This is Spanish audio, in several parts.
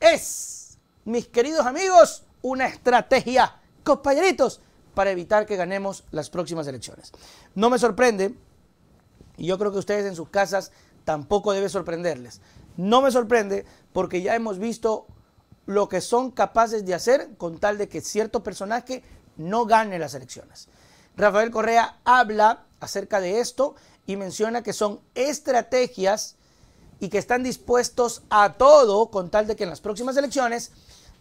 es, mis queridos amigos, una estrategia, compañeritos, para evitar que ganemos las próximas elecciones. No me sorprende, y yo creo que ustedes en sus casas tampoco debe sorprenderles. No me sorprende porque ya hemos visto lo que son capaces de hacer con tal de que cierto personaje no gane las elecciones. Rafael Correa habla acerca de esto y menciona que son estrategias y que están dispuestos a todo con tal de que en las próximas elecciones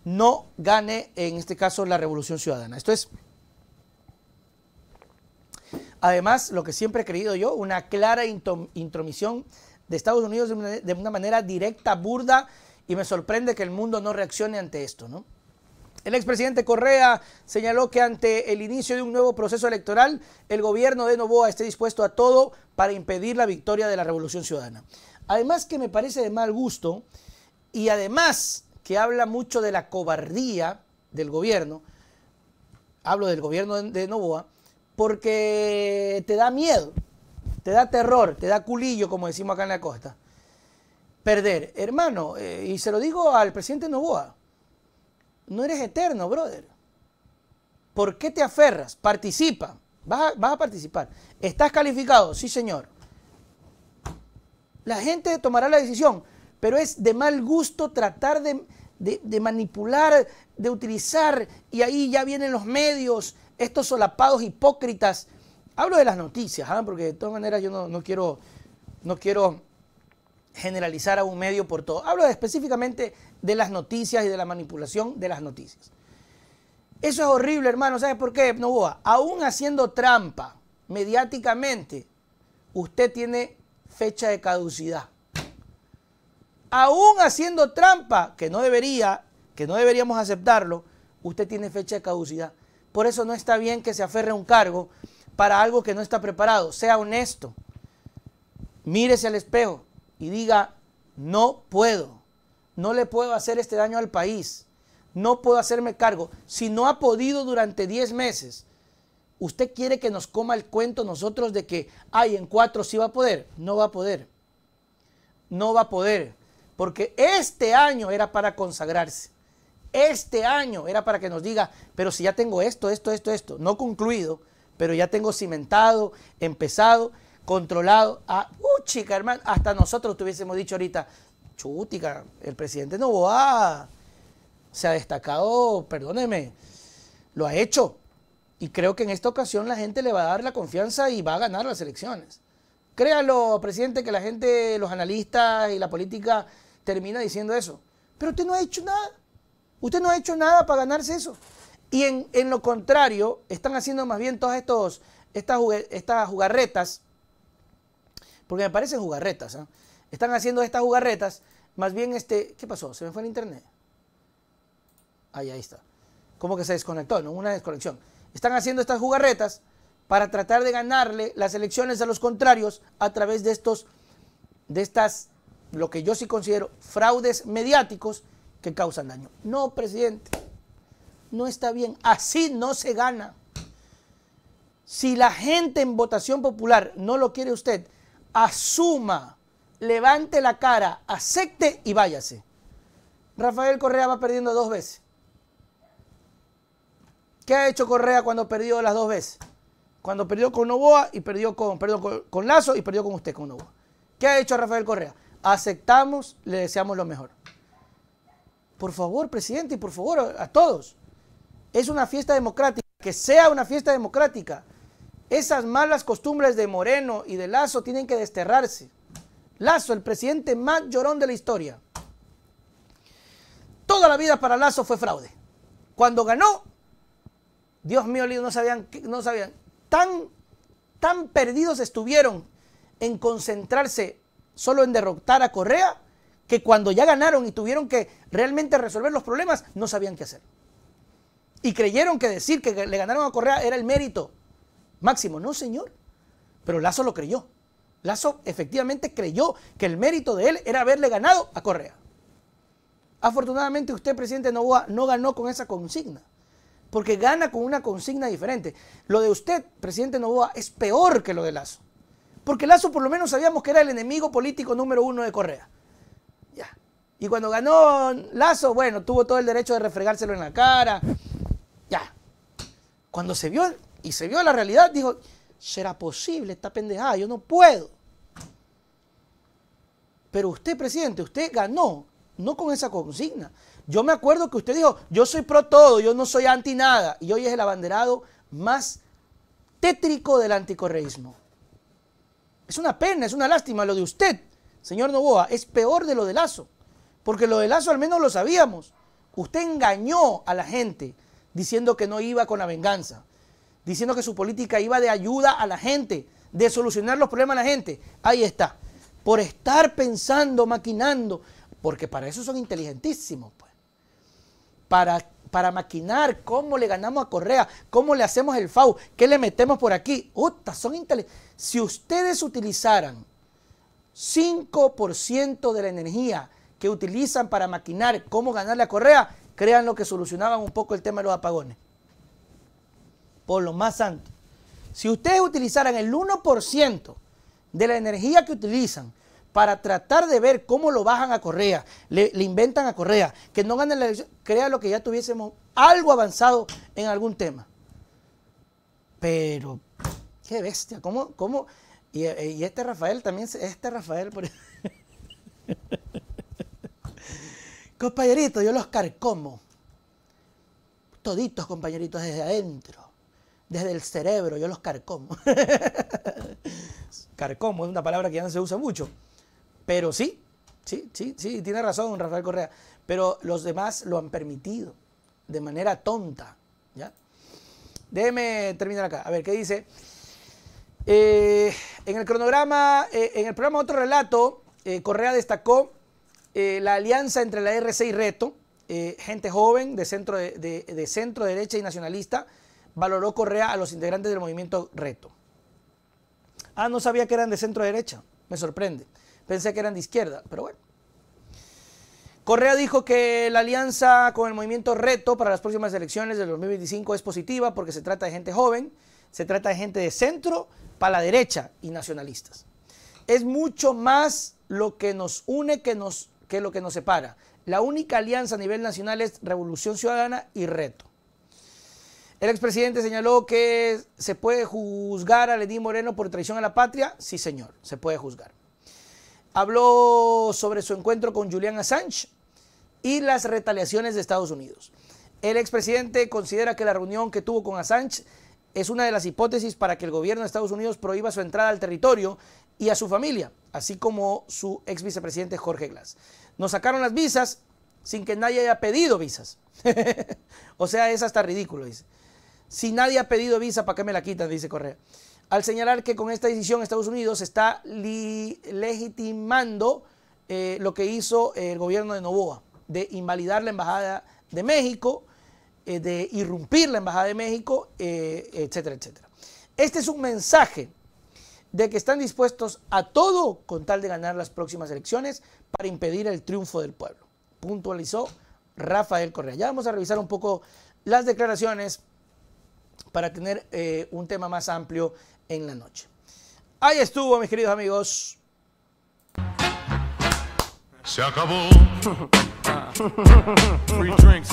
no gane, en este caso, la Revolución Ciudadana. Esto es, además, lo que siempre he creído yo, una clara intromisión de Estados Unidos de una manera directa, burda, y me sorprende que el mundo no reaccione ante esto, ¿no? El expresidente Correa señaló que ante el inicio de un nuevo proceso electoral, el gobierno de Novoa esté dispuesto a todo para impedir la victoria de la Revolución Ciudadana. Además que me parece de mal gusto y además que habla mucho de la cobardía del gobierno, hablo del gobierno de Novoa, porque te da miedo, te da terror, te da culillo, como decimos acá en la costa. Perder, hermano, eh, y se lo digo al presidente Novoa, no eres eterno, brother. ¿Por qué te aferras? Participa, vas a participar. ¿Estás calificado? Sí, señor. La gente tomará la decisión, pero es de mal gusto tratar de, manipular, de utilizar, y ahí ya vienen los medios, estos solapados hipócritas. Hablo de las noticias, ¿ah? porque de todas maneras yo no, quiero, generalizar a un medio por todo. Hablo específicamente de las noticias y de la manipulación de las noticias. Eso es horrible, hermano. ¿Sabes por qué, Novoa? Aún haciendo trampa mediáticamente, usted tiene fecha de caducidad. Aún haciendo trampa, que no debería, que no deberíamos aceptarlo, usted tiene fecha de caducidad. Por eso no está bien que se aferre a un cargo para algo que no está preparado. Sea honesto. Mírese al espejo y diga, no puedo. No le puedo hacer este daño al país. No puedo hacerme cargo. Si no ha podido durante 10 meses usted quiere que nos coma el cuento nosotros de que, hay en cuatro sí va a poder. No va a poder. No va a poder. Porque este año era para consagrarse. Este año era para que nos diga, pero si ya tengo esto, esto, esto, esto, no concluido, pero ya tengo cimentado, empezado, controlado. Ah, chica, hermano, hasta nosotros te hubiésemos dicho ahorita, chutica, el presidente no va, se ha destacado, perdóneme, lo ha hecho, y creo que en esta ocasión la gente le va a dar la confianza y va a ganar las elecciones. Créalo, presidente, que la gente, los analistas y la política termina diciendo eso. Pero usted no ha hecho nada. Usted no ha hecho nada para ganarse eso. Y en, lo contrario, están haciendo más bien todas estos, estas, estas jugarretas, porque me parecen jugarretas, ¿ah? están haciendo estas jugarretas, más bien este, ¿qué pasó? ¿Se me fue el internet? Ahí, ahí está. Como que se desconectó, ¿no? Una desconexión están haciendo estas jugarretas para tratar de ganarle las elecciones a los contrarios a través de estos, de estas, lo que yo sí considero fraudes mediáticos que causan daño. No, presidente, no está bien. Así no se gana. Si la gente en votación popular no lo quiere usted, asuma, levante la cara, acepte y váyase. Rafael Correa va perdiendo dos veces. ¿Qué ha hecho Correa cuando perdió las dos veces? Cuando perdió con Novoa y perdió con, perdón, con, Lazo y perdió con usted, con Noboa? ¿Qué ha hecho Rafael Correa? Aceptamos, le deseamos lo mejor. Por favor, presidente, y por favor a todos. Es una fiesta democrática, que sea una fiesta democrática. Esas malas costumbres de Moreno y de Lazo tienen que desterrarse. Lazo, el presidente más llorón de la historia. Toda la vida para Lazo fue fraude. Cuando ganó, Dios mío, no sabían, no sabían. Tan, tan perdidos estuvieron en concentrarse solo en derrotar a Correa que cuando ya ganaron y tuvieron que realmente resolver los problemas, no sabían qué hacer. Y creyeron que decir que le ganaron a Correa era el mérito máximo. No, señor. Pero Lazo lo creyó. Lazo efectivamente creyó que el mérito de él era haberle ganado a Correa. Afortunadamente usted, presidente Novoa, no ganó con esa consigna porque gana con una consigna diferente. Lo de usted, presidente Novoa, es peor que lo de Lazo. Porque Lazo por lo menos sabíamos que era el enemigo político número uno de Correa. Ya. Y cuando ganó Lazo, bueno, tuvo todo el derecho de refregárselo en la cara. Ya. Cuando se vio y se vio la realidad, dijo, ¿será posible esta pendejada? Yo no puedo. Pero usted, presidente, usted ganó no con esa consigna. Yo me acuerdo que usted dijo, yo soy pro todo, yo no soy anti nada, y hoy es el abanderado más tétrico del anticorreísmo. Es una pena, es una lástima lo de usted, señor Novoa, es peor de lo de Lazo, porque lo de Lazo al menos lo sabíamos. Usted engañó a la gente diciendo que no iba con la venganza, diciendo que su política iba de ayuda a la gente, de solucionar los problemas a la gente. Ahí está. Por estar pensando, maquinando, porque para eso son inteligentísimos, pues. Para, para maquinar cómo le ganamos a Correa, cómo le hacemos el FAU, qué le metemos por aquí. Uta, son inteligentes. Si ustedes utilizaran 5% de la energía que utilizan para maquinar cómo ganarle a Correa, crean lo que solucionaban un poco el tema de los apagones. Por lo más santo. Si ustedes utilizaran el 1% de la energía que utilizan para tratar de ver cómo lo bajan a Correa, le, inventan a Correa, que no ganen la elección, crea lo que ya tuviésemos algo avanzado en algún tema. Pero, qué bestia, cómo, eh, y, este Rafael también, este Rafael, por... compañerito, yo los carcomo, toditos compañeritos desde adentro desde el cerebro, yo los carcomo. carcomo es una palabra que ya no se usa mucho. Pero sí, sí, sí, sí, tiene razón Rafael Correa. Pero los demás lo han permitido de manera tonta. ¿ya? Déjeme terminar acá. A ver, ¿qué dice? Eh, en el cronograma, eh, en el programa Otro Relato, eh, Correa destacó la alianza entre la RC y Reto, gente joven de centro, de centro derecha y nacionalista, valoró Correa a los integrantes del movimiento Reto. Ah, no sabía que eran de centro derecha, me sorprende. Pensé que eran de izquierda, pero bueno. Correa dijo que la alianza con el movimiento Reto para las próximas elecciones del 2025 es positiva porque se trata de gente joven, se trata de gente de centro, para la derecha y nacionalistas. Es mucho más lo que nos une que, nos, que lo que nos separa. La única alianza a nivel nacional es Revolución Ciudadana y Reto. El expresidente señaló que se puede juzgar a Lenín Moreno por traición a la patria. Sí, señor, se puede juzgar habló sobre su encuentro con Julian Assange y las retaliaciones de Estados Unidos. El expresidente considera que la reunión que tuvo con Assange es una de las hipótesis para que el gobierno de Estados Unidos prohíba su entrada al territorio y a su familia, así como su ex vicepresidente Jorge Glass. Nos sacaron las visas sin que nadie haya pedido visas. o sea, es hasta ridículo, dice. Si nadie ha pedido visa, ¿para qué me la quitan? Dice Correa al señalar que con esta decisión Estados Unidos está legitimando eh, lo que hizo el gobierno de Novoa, de invalidar la Embajada de México, eh, de irrumpir la Embajada de México, eh, etcétera, etcétera. Este es un mensaje de que están dispuestos a todo con tal de ganar las próximas elecciones para impedir el triunfo del pueblo, puntualizó Rafael Correa. Ya vamos a revisar un poco las declaraciones para tener un tema más amplio en la noche. Ahí estuvo, mis queridos amigos. Se acabó. Free drinks